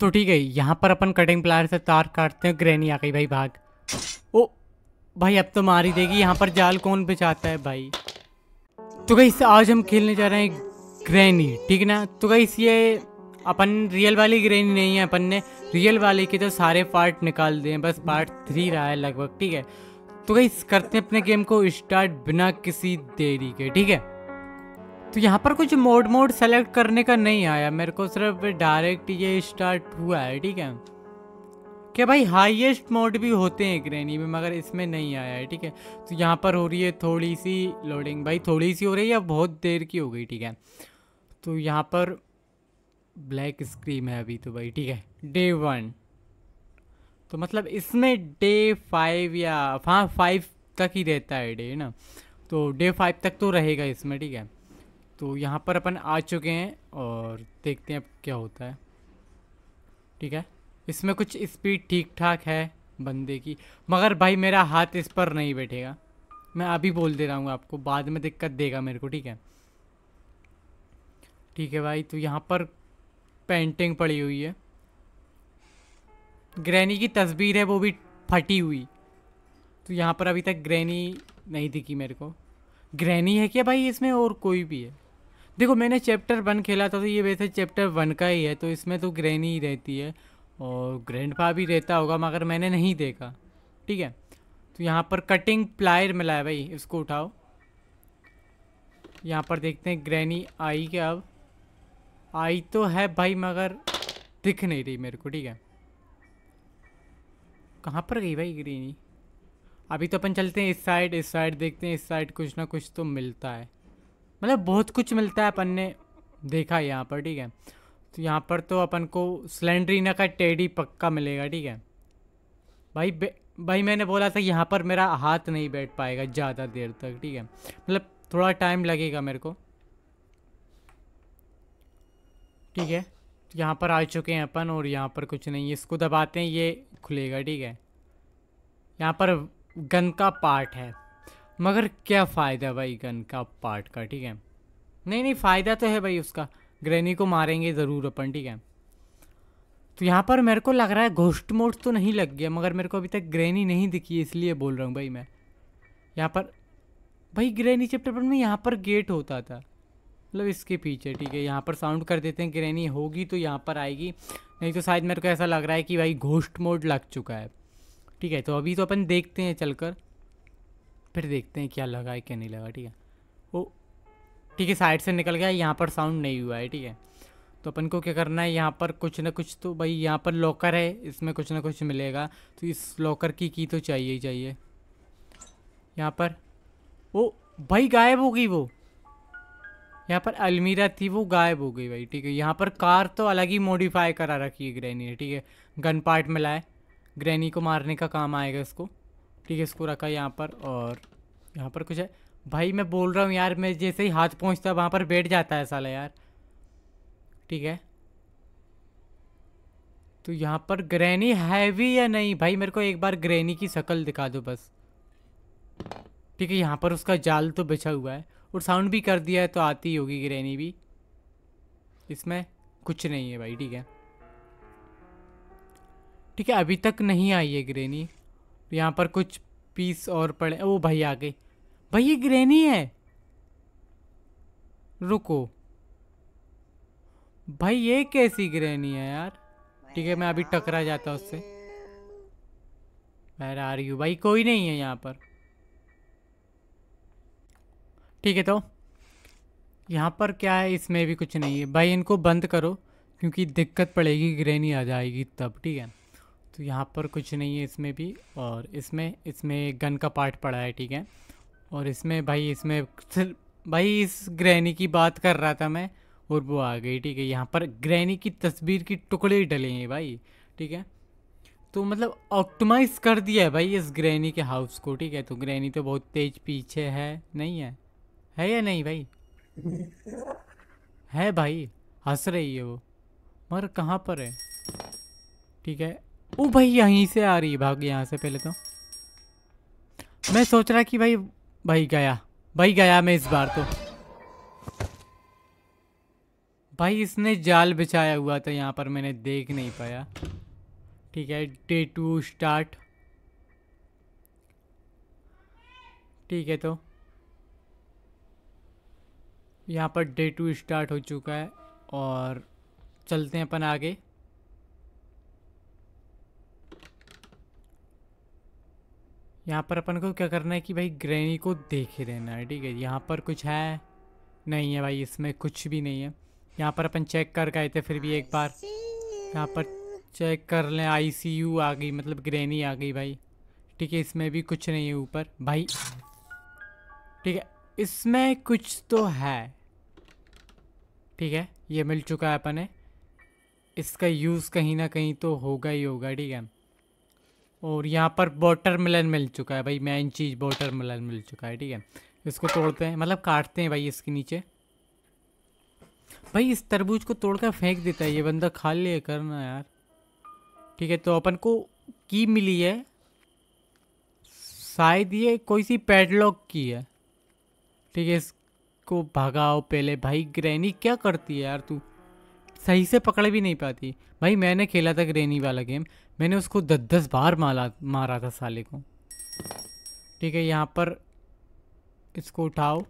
तो ठीक है यहाँ पर अपन कटिंग प्लायर से तार काटते हैं ग्रैनी आ गई भाई भाग ओ भाई अब तो मार ही देगी यहाँ पर जाल कौन बिछाता है भाई तो गई आज हम खेलने जा रहे हैं ग्रैनी ठीक ना तो गई ये अपन रियल वाली ग्रेनी नहीं है अपन ने रियल वाले के तो सारे पार्ट निकाल दिए बस पार्ट थ्री रहा है लगभग ठीक है तो गई करते हैं अपने गेम को स्टार्ट बिना किसी देरी के ठीक है तो यहाँ पर कुछ मोड मोड सेलेक्ट करने का नहीं आया मेरे को सिर्फ डायरेक्ट ये स्टार्ट हुआ है ठीक है क्या भाई हाईएस्ट मोड भी होते हैं ग्रैनी में मगर इसमें नहीं आया है ठीक है तो यहाँ पर हो रही है थोड़ी सी लोडिंग भाई थोड़ी सी हो रही है बहुत देर की हो गई ठीक है तो यहाँ पर ब्लैक स्क्रीन है अभी तो भाई ठीक है डे वन तो मतलब इसमें डे फाइव या हाँ फाइव तक ही रहता है डे ना तो डे फाइव तक तो रहेगा इसमें ठीक है तो यहाँ पर अपन आ चुके हैं और देखते हैं अब क्या होता है ठीक है इसमें कुछ स्पीड ठीक ठाक है बंदे की मगर भाई मेरा हाथ इस पर नहीं बैठेगा मैं अभी बोल दे रहा हूँ आपको बाद में दिक्कत देगा मेरे को ठीक है ठीक है भाई तो यहाँ पर पेंटिंग पड़ी हुई है ग्रैनी की तस्वीर है वो भी फटी हुई तो यहाँ पर अभी तक ग्रैनी नहीं दिखी मेरे को ग्रैनी है क्या भाई इसमें और कोई भी है देखो मैंने चैप्टर वन खेला था तो ये वैसे चैप्टर वन का ही है तो इसमें तो ग्रैनी ही रहती है और ग्रैंडपा भी रहता होगा मगर मैंने नहीं देखा ठीक है तो यहाँ पर कटिंग प्लायर मिला है भाई इसको उठाओ यहाँ पर देखते हैं ग्रैनी आई क्या अब आई तो है भाई मगर दिख नहीं रही मेरे को ठीक है कहाँ पर गई भाई ग्रैनी अभी तो अपन चलते हैं इस साइड इस साइड देखते हैं इस साइड कुछ ना कुछ तो मिलता है मतलब बहुत कुछ मिलता है अपन ने देखा यहाँ पर ठीक है तो यहाँ पर तो अपन को सिलेंड्रीना का टेडी पक्का मिलेगा ठीक है भाई भाई मैंने बोला था यहाँ पर मेरा हाथ नहीं बैठ पाएगा ज़्यादा देर तक ठीक है मतलब थोड़ा टाइम लगेगा मेरे को ठीक है यहाँ पर आ चुके हैं अपन और यहाँ पर कुछ नहीं है इसको दबाते हैं ये खुलेगा ठीक है यहाँ पर गन का पार्ट है मगर क्या फ़ायदा भाई गन का पार्ट का ठीक है नहीं नहीं फ़ायदा तो है भाई उसका ग्रैनी को मारेंगे ज़रूर अपन ठीक है तो यहाँ पर मेरे को लग रहा है घोष्ट मोड तो नहीं लग गया मगर मेरे को अभी तक ग्रैनी नहीं दिखी इसलिए बोल रहा हूँ भाई मैं यहाँ पर भाई ग्रैनी चैप्टर वन में यहाँ पर गेट होता था मतलब इसके पीछे ठीक है यहाँ पर साउंड कर देते हैं ग्रैनी होगी तो यहाँ पर आएगी नहीं तो शायद मेरे को ऐसा लग रहा है कि भाई घोष्ट मोड लग चुका है ठीक है तो अभी तो अपन देखते हैं चलकर फिर देखते हैं क्या लगा है क्या नहीं लगा ठीक है वो ठीक है साइड से निकल गया यहाँ पर साउंड नहीं हुआ है ठीक है तो अपन को क्या करना है यहाँ पर कुछ ना कुछ तो भाई यहाँ पर लॉकर है इसमें कुछ ना कुछ मिलेगा तो इस लॉकर की की तो चाहिए ही चाहिए यहाँ पर वो भाई गायब हो गई वो यहाँ पर अलमीरा थी वो गायब हो गई भाई ठीक है यहाँ पर कार तो अलग ही मॉडिफाई करा रखी है ग्रैनी ने ठीक है गन पार्ट में लाए ग्रैनी को मारने का काम आएगा इसको ठीक है इसको रखा यहाँ पर और यहाँ पर कुछ है भाई मैं बोल रहा हूँ यार मैं जैसे ही हाथ पहुँचता है वहाँ पर बैठ जाता है साला यार ठीक है तो यहाँ पर ग्रैनी है भी या नहीं भाई मेरे को एक बार ग्रैनी की शक्ल दिखा दो बस ठीक है यहाँ पर उसका जाल तो बिछा हुआ है और साउंड भी कर दिया है तो आती ही होगी ग्रैनी भी इसमें कुछ नहीं है भाई ठीक है ठीक है अभी तक नहीं आई है ग्रेनी यहाँ पर कुछ पीस और पड़े ओ भाई आ गए भाई ये ग्रेनी है रुको भाई ये कैसी ग्रेनी है यार ठीक है मैं अभी टकरा जाता उससे आ रही हूँ भाई कोई नहीं है यहाँ पर ठीक है तो यहाँ पर क्या है इसमें भी कुछ नहीं है भाई इनको बंद करो क्योंकि दिक्कत पड़ेगी ग्रेनी आ जाएगी तब ठीक है तो यहाँ पर कुछ नहीं है इसमें भी और इसमें इसमें गन का पार्ट पड़ा है ठीक है और इसमें भाई इसमें भाई इस ग्रहणी की बात कर रहा था मैं और वो आ गई ठीक है यहाँ पर ग्रहणी की तस्वीर की टुकड़े ही डलेंगे भाई ठीक है तो मतलब ऑप्टिमाइज कर दिया है भाई इस ग्रैनी के हाउस को ठीक है तो ग्रैनी तो बहुत तेज पीछे है नहीं है है या नहीं भाई है भाई हंस रही है वो मगर कहाँ पर है ठीक है ओ भाई यहीं से आ रही है भाग यहाँ से पहले तो मैं सोच रहा कि भाई भाई गया भाई गया मैं इस बार तो भाई इसने जाल बिछाया हुआ था यहाँ पर मैंने देख नहीं पाया ठीक है डे टू स्टार्ट ठीक है तो यहाँ पर डे टू स्टार्ट हो चुका है और चलते हैं अपन आगे यहाँ पर अपन को क्या करना है कि भाई ग्रैनी को देख ही रहना है ठीक है यहाँ पर कुछ है नहीं है भाई इसमें कुछ भी नहीं है यहाँ पर अपन चेक कर गए थे फिर भी एक बार यहाँ पर चेक कर लें आईसीयू आ गई मतलब ग्रैनी आ गई भाई ठीक है इसमें भी कुछ नहीं है ऊपर भाई ठीक है इसमें कुछ तो है ठीक है ये मिल चुका है अपने इसका यूज़ कहीं ना कहीं तो होगा ही होगा ठीक है और यहाँ पर वाटर मिलन मिल चुका है भाई मेन चीज़ वाटर मिलन मिल चुका है ठीक है इसको तोड़ते हैं मतलब काटते हैं भाई इसके नीचे भाई इस तरबूज को तोड़कर फेंक देता है ये बंदा खा लिया करना यार ठीक है तो अपन को की मिली है शायद ये कोई सी पेडलॉक की है ठीक है इसको भगाओ पहले भाई ग्रैनी क्या करती है यार तू सही से पकड़ भी नहीं पाती भाई मैंने खेला था ग्रेनी वाला गेम मैंने उसको दस दस बार मारा मारा था साले को ठीक है यहाँ पर इसको उठाओ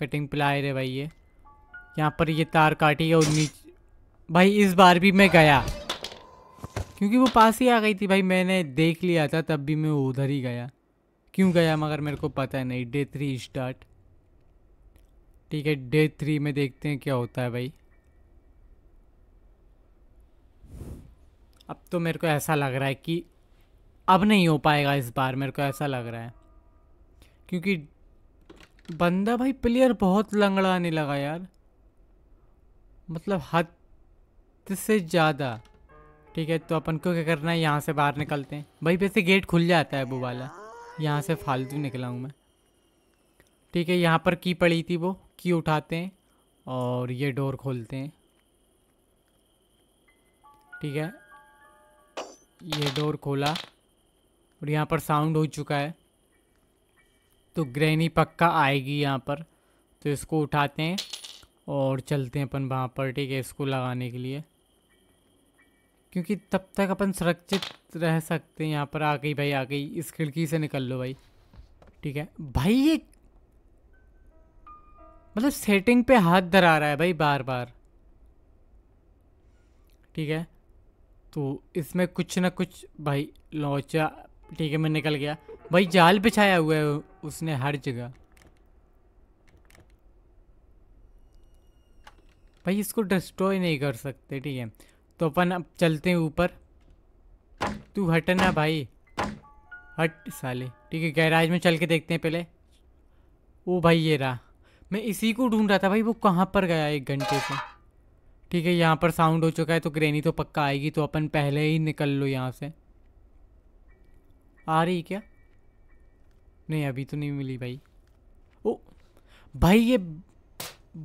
कटिंग प्लायर है भाई ये यहाँ पर ये तार काटी और नीचे भाई इस बार भी मैं गया क्योंकि वो पास ही आ गई थी भाई मैंने देख लिया था तब भी मैं उधर ही गया क्यों गया मगर मेरे को पता नहीं डे थ्री स्टार्ट ठीक है डे थ्री में देखते हैं क्या होता है भाई अब तो मेरे को ऐसा लग रहा है कि अब नहीं हो पाएगा इस बार मेरे को ऐसा लग रहा है क्योंकि बंदा भाई प्लेयर बहुत लंगड़ाने लगा यार मतलब हद से ज़्यादा ठीक है तो अपन को क्या करना है यहाँ से बाहर निकलते हैं भाई वैसे गेट खुल जाता है वो वाला यहाँ से फालतू निकला हूँ मैं ठीक है यहाँ पर की पड़ी थी वो की उठाते हैं और ये डोर खोलते हैं ठीक है ये डोर खोला और यहाँ पर साउंड हो चुका है तो ग्रैनी पक्का आएगी यहाँ पर तो इसको उठाते हैं और चलते हैं अपन वहाँ पर ठीक है इसको लगाने के लिए क्योंकि तब तक अपन सुरक्षित रह सकते हैं यहाँ पर आ गई भाई आ गई इस खिड़की से निकल लो भाई ठीक है भाई ये मतलब सेटिंग पे हाथ धरा रहा है भाई बार बार ठीक है तो इसमें कुछ ना कुछ भाई लोचा ठीक है मैं निकल गया भाई जाल बिछाया हुआ है उसने हर जगह भाई इसको डिस्ट्रॉय नहीं कर सकते ठीक है तो अपन अब चलते हैं ऊपर तू हटना भाई हट साले ठीक है गैराज में चल के देखते हैं पहले ओ भाई ये रहा मैं इसी को ढूंढ रहा था भाई वो कहाँ पर गया एक घंटे से ठीक है यहाँ पर साउंड हो चुका है तो ग्रेनी तो पक्का आएगी तो अपन पहले ही निकल लो यहाँ से आ रही क्या नहीं अभी तो नहीं मिली भाई ओ भाई ये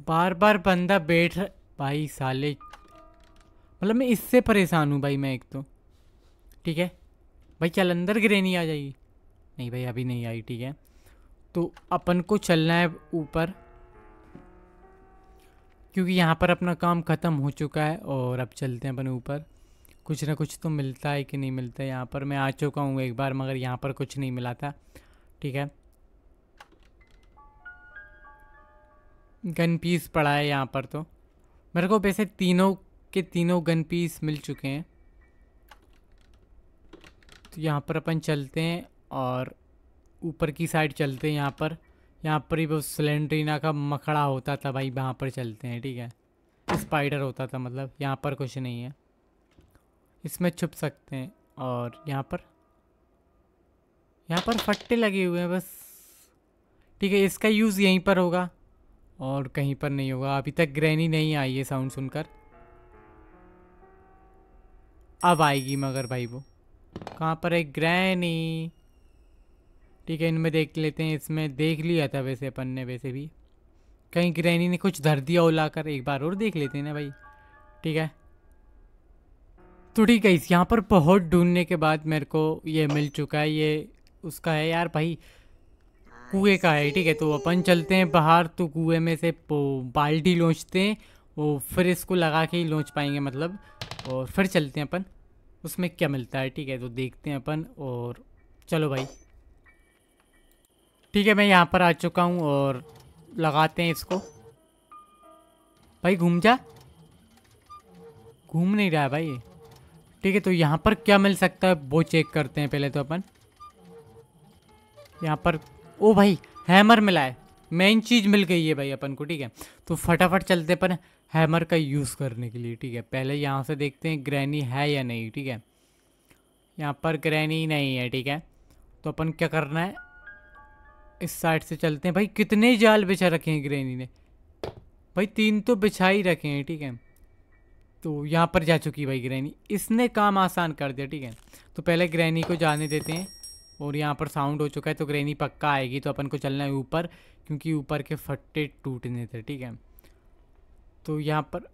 बार बार बंदा बैठ भाई साले मतलब मैं इससे परेशान हूँ भाई मैं एक तो ठीक है भाई चल अंदर ग्रेनी आ जाएगी नहीं भाई अभी नहीं आई ठीक है तो अपन को चलना है ऊपर क्योंकि यहाँ पर अपना काम ख़त्म हो चुका है और अब चलते हैं अपने ऊपर कुछ ना कुछ तो मिलता है कि नहीं मिलता है यहाँ पर मैं आ चुका हूँ एक बार मगर यहाँ पर कुछ नहीं मिला था ठीक है गन पीस पड़ा है यहाँ पर तो मेरे को वैसे तीनों के तीनों गन पीस मिल चुके हैं तो यहाँ पर अपन चलते हैं और ऊपर की साइड चलते हैं यहाँ पर यहाँ पर ही वो सिलेंड्रीना का मखड़ा होता था भाई वहाँ पर चलते हैं ठीक है स्पाइडर होता था मतलब यहाँ पर कुछ नहीं है इसमें छुप सकते हैं और यहाँ पर यहाँ पर फट्टे लगे हुए हैं बस ठीक है इसका यूज़ यहीं पर होगा और कहीं पर नहीं होगा अभी तक ग्रैनी नहीं आई है साउंड सुनकर अब आएगी मगर भाई वो कहाँ पर है ग्रैनी ठीक है इनमें देख लेते हैं इसमें देख लिया था वैसे अपन ने वैसे भी कहीं ग्रैनी ने कुछ धर दिया उलाकर कर एक बार और देख लेते हैं ना भाई ठीक है तो ठीक है इस यहाँ पर बहुत ढूंढने के बाद मेरे को ये मिल चुका है ये उसका है यार भाई कुएँ का है ठीक है तो अपन चलते हैं बाहर तो कुएँ में से बाल्टी लौचते हैं वो फिर इसको लगा के ही लौच पाएंगे मतलब और फिर चलते हैं अपन उसमें क्या मिलता है ठीक है तो देखते हैं अपन और चलो भाई ठीक है मैं यहाँ पर आ चुका हूँ और लगाते हैं इसको भाई घूम जा घूम नहीं रहा है भाई ठीक है तो यहाँ पर क्या मिल सकता है वो चेक करते हैं पहले तो अपन यहाँ पर ओ भाई हैमर मिला है मेन चीज़ मिल गई है भाई अपन को ठीक है तो फटाफट चलते अपन हैमर का यूज़ करने के लिए ठीक है पहले यहाँ से देखते हैं ग्रैनी है या नहीं ठीक है यहाँ पर ग्रैनी नहीं है ठीक है तो अपन क्या करना है इस साइड से चलते हैं भाई कितने जाल बिछा रखे हैं ग्रेनी ने भाई तीन तो बिछा ही रखे हैं ठीक है तो यहाँ पर जा चुकी भाई ग्रैनी इसने काम आसान कर दिया ठीक है तो पहले ग्रैनी को जाने देते हैं और यहाँ पर साउंड हो चुका है तो ग्रैनी पक्का आएगी तो अपन को चलना है ऊपर क्योंकि ऊपर के फट्टे टूटने थे ठीक है तो यहाँ पर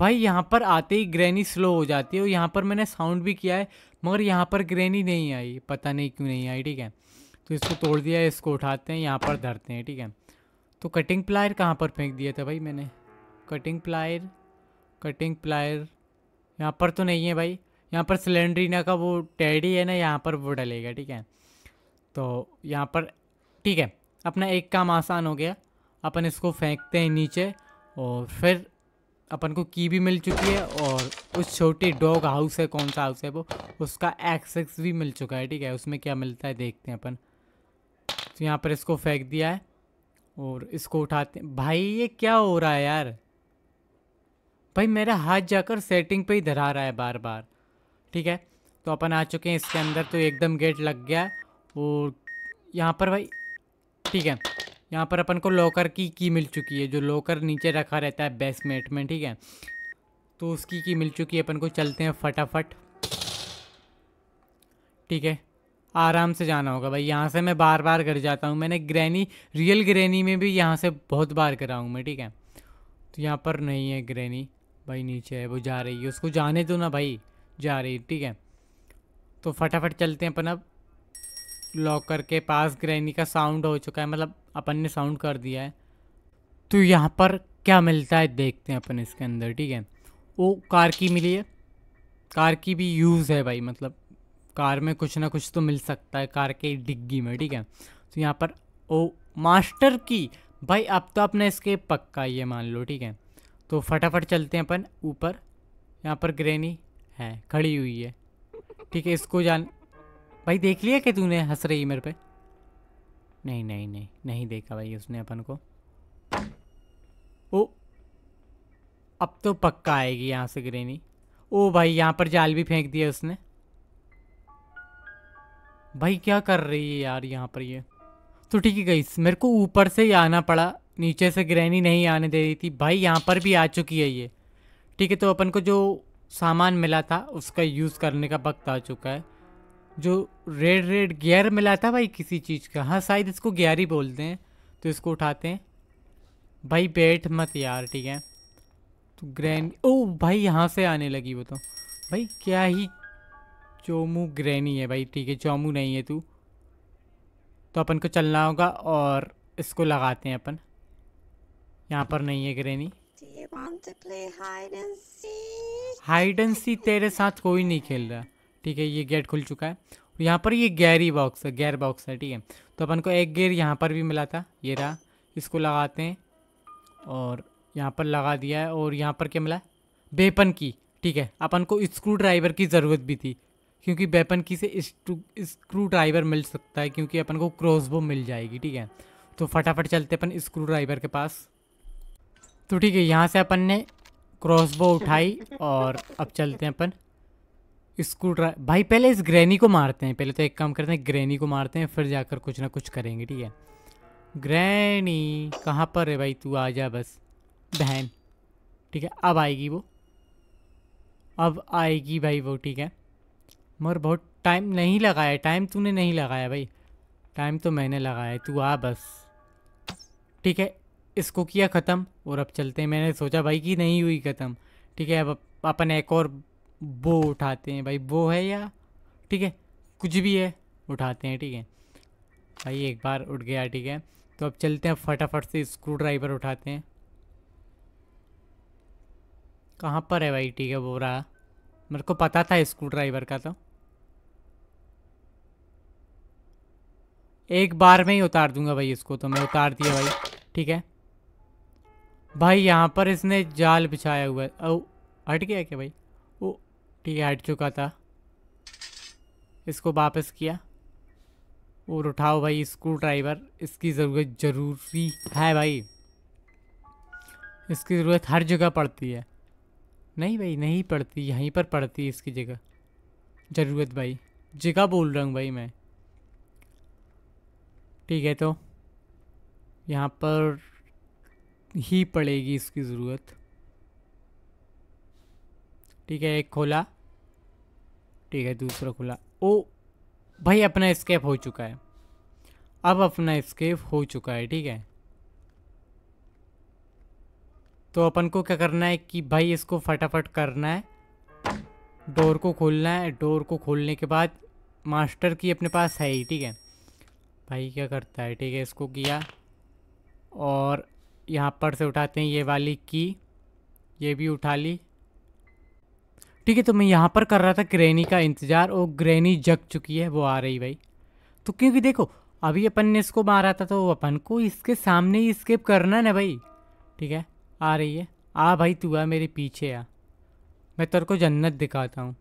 भाई यहाँ पर आते ही ग्रैनी स्लो हो जाती है और यहाँ पर मैंने साउंड भी किया है मगर यहाँ पर ग्रैनी नहीं आई पता नहीं क्यों नहीं आई ठीक है तो इसको तोड़ दिया इसको उठाते हैं यहाँ पर धरते हैं ठीक है तो कटिंग प्लायर कहाँ पर फेंक दिया था भाई मैंने कटिंग प्लायर कटिंग प्लायर यहाँ पर तो नहीं है भाई यहाँ पर सिलेंड्रीना का वो टैडी है ना यहाँ पर वो डलेगा ठीक है तो यहाँ पर ठीक है अपना एक काम आसान हो गया अपन इसको फेंकते हैं नीचे और फिर अपन को की भी मिल चुकी है और उस छोटी डॉग हाउस है कौन सा हाउस है वो उसका एक्सेस भी मिल चुका है ठीक है उसमें क्या मिलता है देखते हैं अपन तो यहाँ पर इसको फेंक दिया है और इसको उठाते भाई ये क्या हो रहा है यार भाई मेरा हाथ जाकर सेटिंग पे ही धरा रहा है बार बार ठीक है तो अपन आ चुके हैं इसके अंदर तो एकदम गेट लग गया है और यहाँ पर भाई ठीक है यहाँ पर अपन को लॉकर की की मिल चुकी है जो लॉकर नीचे रखा रहता है बेसमेंट में ठीक है तो उसकी की मिल चुकी है अपन को चलते हैं फटाफट ठीक है आराम से जाना होगा भाई यहाँ से मैं बार बार कर जाता हूँ मैंने ग्रैनी रियल ग्रैनी में भी यहाँ से बहुत बार करा हूँ मैं ठीक है तो यहाँ पर नहीं है ग्रैनी भाई नीचे है वो जा रही है उसको जाने दो ना भाई जा रही ठीक है तो फटाफट चलते हैं अपन अब लॉकर के पास ग्रैनी का साउंड हो चुका है मतलब अपन ने साउंड कर दिया है तो यहाँ पर क्या मिलता है देखते हैं अपन इसके अंदर ठीक है वो कार की मिली है कार की भी यूज़ है भाई मतलब कार में कुछ ना कुछ तो मिल सकता है कार के डिग्गी में ठीक है तो यहाँ पर ओ मास्टर की भाई अब तो अपना इसके पक्का ये मान लो ठीक है तो फटाफट चलते हैं अपन ऊपर यहाँ पर ग्रेनी है खड़ी हुई है ठीक है इसको जान भाई देख लिया कि तूने हंस रही मेरे पे नहीं नहीं नहीं नहीं देखा भाई उसने अपन को ओ अब तो पक्का आएगी यहाँ से ग्रेनी ओ भाई यहाँ पर जाल भी फेंक दिया उसने भाई क्या कर रही है यार यहाँ पर ये तो ठीक है गई मेरे को ऊपर से ही आना पड़ा नीचे से ग्रैनी नहीं आने दे रही थी भाई यहाँ पर भी आ चुकी है ये ठीक है तो अपन को जो सामान मिला था उसका यूज़ करने का वक्त आ चुका है जो रेड रेड गियर मिला था भाई किसी चीज़ का हाँ शायद इसको गियर ही बोलते हैं तो इसको उठाते हैं भाई बैठ मत यार ठीक है तो ग्रैनी ओ भाई यहाँ से आने लगी वो तो भाई क्या ही चोमू ग्रैनी है भाई ठीक है चोमू नहीं है तू तो अपन को चलना होगा और इसको लगाते हैं अपन यहाँ पर नहीं है ग्रैनी हाइड एंड सी तेरे साथ कोई नहीं खेल रहा ठीक है ये गेट खुल चुका है यहाँ पर ये गैरी बॉक्स है गैर बॉक्स है ठीक है तो अपन को एक गेयर यहाँ पर भी मिला था ये रहा इसको लगाते हैं और यहाँ पर लगा दिया है और यहाँ पर क्या मिला बेपन की ठीक है अपन को स्क्रू ड्राइवर की ज़रूरत भी थी क्योंकि वेपन की से स्क्रू ड्राइवर मिल सकता है क्योंकि अपन को क्रॉसबो मिल जाएगी ठीक है तो फटाफट चलते अपन स्क्रू ड्राइवर के पास तो ठीक है यहाँ से अपन ने क्रॉसबो उठाई और अब चलते हैं अपन स्क्रू ड्राइव भाई पहले इस ग्रैनी को मारते हैं पहले तो एक काम करते हैं ग्रैनी को मारते हैं फिर जाकर कुछ ना कुछ करेंगे ठीक है ग्रैनी कहाँ पर है भाई तू आ जा बस बहन ठीक है अब आएगी वो अब आएगी भाई वो ठीक है मगर बहुत टाइम नहीं लगाया टाइम तूने नहीं लगाया भाई टाइम तो मैंने लगाया तू आ बस ठीक है इसको किया ख़त्म और अब चलते हैं मैंने सोचा भाई कि नहीं हुई ख़त्म ठीक है अब अपन एक और वो उठाते हैं भाई वो है या ठीक है कुछ भी है उठाते हैं ठीक है भाई एक बार उठ गया ठीक है तो अब चलते हैं फटाफट से स्क्रू ड्राइवर उठाते हैं कहाँ पर है भाई ठीक है वो रहा मेरे को पता था स्क्रू ड्राइवर का तो एक बार में ही उतार दूंगा भाई इसको तो मैं उतार दिया भाई ठीक है भाई यहाँ पर इसने जाल बिछाया हुआ है ओ हट गया क्या भाई ओ ठीक है हट चुका था इसको वापस किया और उठाओ भाई स्क्रू ड्राइवर इसकी ज़रूरत ज़रूरी है भाई इसकी ज़रूरत हर जगह पड़ती है नहीं भाई नहीं पड़ती यहीं पर पड़ती है इसकी जगह ज़रूरत भाई जगह बोल रहा हूँ भाई मैं ठीक है तो यहाँ पर ही पड़ेगी इसकी ज़रूरत ठीक है एक खोला ठीक है दूसरा खोला ओ भाई अपना स्केप हो चुका है अब अपना स्केप हो चुका है ठीक है तो अपन को क्या करना है कि भाई इसको फटाफट करना है डोर को खोलना है डोर को खोलने के बाद मास्टर की अपने पास है ही ठीक है भाई क्या करता है ठीक है इसको किया और यहाँ पर से उठाते हैं ये वाली की ये भी उठा ली ठीक है तो मैं यहाँ पर कर रहा था ग्रैनी का इंतज़ार और ग्रैनी जग चुकी है वो आ रही भाई तो क्योंकि देखो अभी अपन ने इसको मारा था तो अपन को इसके सामने ही स्केप करना ना भाई ठीक है आ रही है आ भाई तू आ मेरे पीछे आ मैं तेरे को जन्नत दिखाता हूँ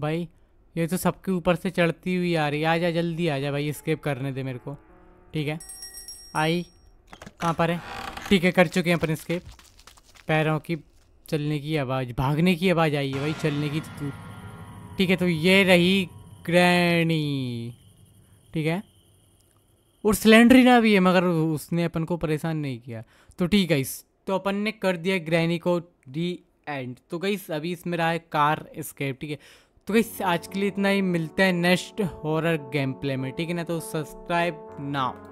भाई ये तो सबके ऊपर से चढ़ती हुई आ रही है आ जा जल्दी आ जा भाई स्केप करने दे मेरे को ठीक है आई कहाँ पर है ठीक है कर चुके हैं अपन स्केप पैरों की चलने की आवाज़ भागने की आवाज़ आई है भाई चलने की तो ठीक है तो ये रही ग्रैनी ठीक है और सिलेंड्रीना भी है मगर उसने अपन को परेशान नहीं किया तो ठीक है इस तो अपन ने कर दिया ग्रैनी को डी एंड तो गई अभी इसमें रहा है कार स्केप ठीक है तो इस आज के लिए इतना ही मिलते हैं नेक्स्ट हॉरर गेम प्ले में ठीक है ना तो सब्सक्राइब ना